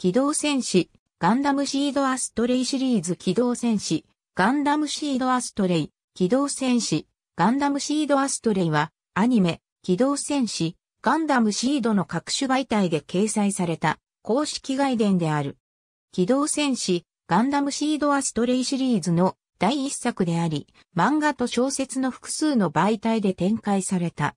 機動戦士、ガンダムシードアストレイシリーズ機動戦士、ガンダムシードアストレイ、機動戦士、ガンダムシードアストレイは、アニメ、機動戦士、ガンダムシードの各種媒体で掲載された、公式外伝である。機動戦士、ガンダムシードアストレイシリーズの第一作であり、漫画と小説の複数の媒体で展開された。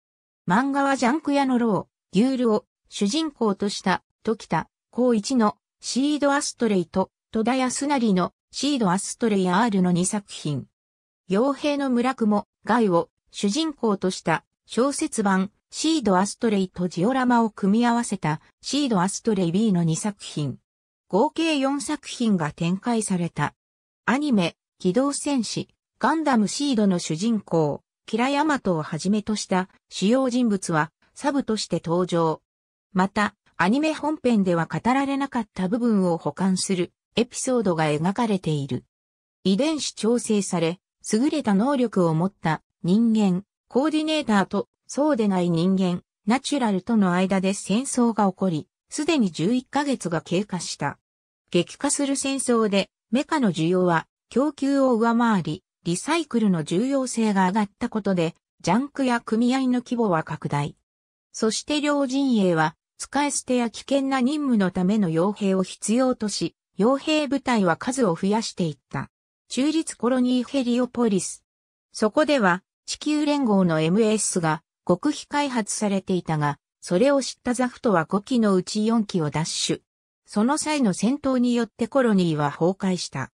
漫画はジャンク屋のロー、ギュールを主人公とした、時田、高一のシードアストレイと戸田康成のシードアストレイ R の2作品。傭兵の村雲、ガイを主人公とした小説版シードアストレイとジオラマを組み合わせたシードアストレイ B の2作品。合計4作品が展開された。アニメ、機動戦士、ガンダムシードの主人公、キラヤマトをはじめとした主要人物はサブとして登場。また、アニメ本編では語られなかった部分を補完するエピソードが描かれている。遺伝子調整され、優れた能力を持った人間、コーディネーターとそうでない人間、ナチュラルとの間で戦争が起こり、すでに11ヶ月が経過した。激化する戦争でメカの需要は供給を上回り、リサイクルの重要性が上がったことで、ジャンクや組合の規模は拡大。そして両陣営は使い捨てや危険な任務のための傭兵を必要とし、傭兵部隊は数を増やしていった。中立コロニーヘリオポリス。そこでは、地球連合の MS が極秘開発されていたが、それを知ったザフトは5機のうち4機を奪取。その際の戦闘によってコロニーは崩壊した。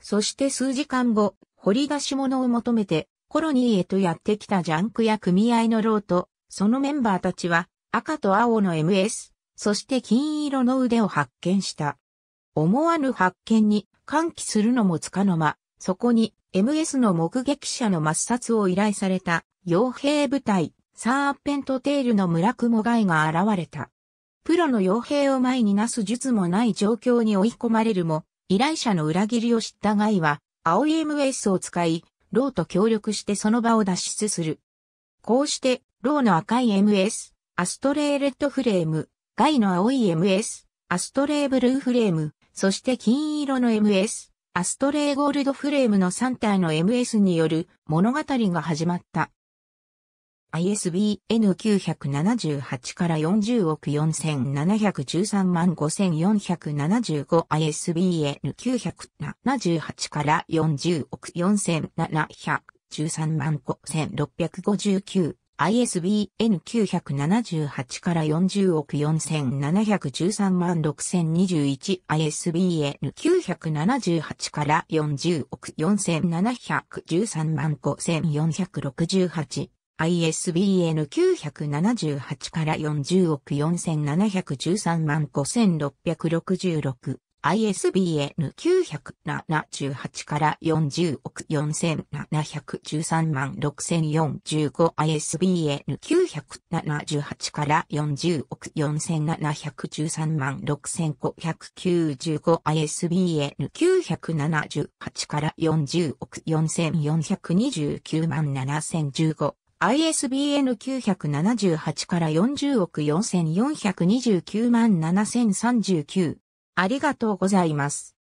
そして数時間後、掘り出し物を求めて、コロニーへとやってきたジャンクや組合のローと、そのメンバーたちは、赤と青の MS、そして金色の腕を発見した。思わぬ発見に歓喜するのもつかの間、そこに MS の目撃者の抹殺を依頼された傭兵部隊、サーペントテールの村雲外が現れた。プロの傭兵を前になす術もない状況に追い込まれるも、依頼者の裏切りを知ったガイは、青い MS を使い、ローと協力してその場を脱出する。こうして、ローの赤い MS、アストレイレッドフレーム、ガイの青い MS、アストレイブルーフレーム、そして金色の MS、アストレイゴールドフレームの3体の MS による物語が始まった。ISBN 978から40億4713万5475 ISBN 978から40億4713万5659 ISBN 978から40億4713万 6021ISBN 978から40億4713万5468 ISBN 978から40億4713万5666 ISBN 978から40億4713万6 0 4 5 i s b n 978から40億4713万 6595ISBN 978から40億4429万7015 ISBN 978から40億4429万7039ありがとうございます。